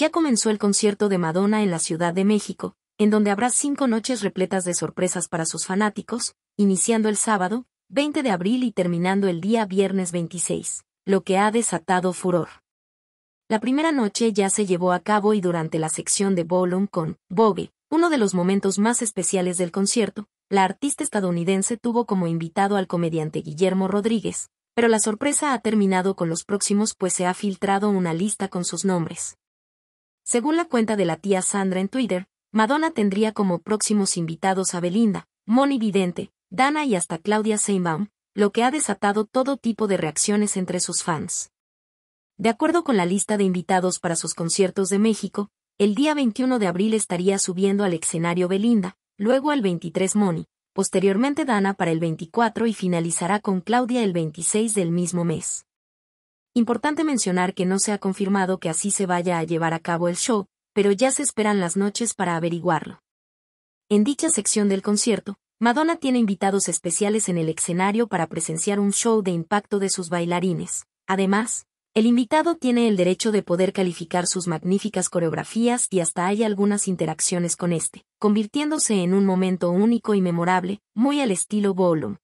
Ya comenzó el concierto de Madonna en la Ciudad de México, en donde habrá cinco noches repletas de sorpresas para sus fanáticos, iniciando el sábado, 20 de abril y terminando el día viernes 26, lo que ha desatado furor. La primera noche ya se llevó a cabo y durante la sección de Volum con Vogue, uno de los momentos más especiales del concierto, la artista estadounidense tuvo como invitado al comediante Guillermo Rodríguez, pero la sorpresa ha terminado con los próximos pues se ha filtrado una lista con sus nombres. Según la cuenta de la tía Sandra en Twitter, Madonna tendría como próximos invitados a Belinda, Moni Vidente, Dana y hasta Claudia Seinbaum, lo que ha desatado todo tipo de reacciones entre sus fans. De acuerdo con la lista de invitados para sus conciertos de México, el día 21 de abril estaría subiendo al escenario Belinda, luego al 23 Moni, posteriormente Dana para el 24 y finalizará con Claudia el 26 del mismo mes. Importante mencionar que no se ha confirmado que así se vaya a llevar a cabo el show, pero ya se esperan las noches para averiguarlo. En dicha sección del concierto, Madonna tiene invitados especiales en el escenario para presenciar un show de impacto de sus bailarines. Además, el invitado tiene el derecho de poder calificar sus magníficas coreografías y hasta hay algunas interacciones con este, convirtiéndose en un momento único y memorable, muy al estilo Volume.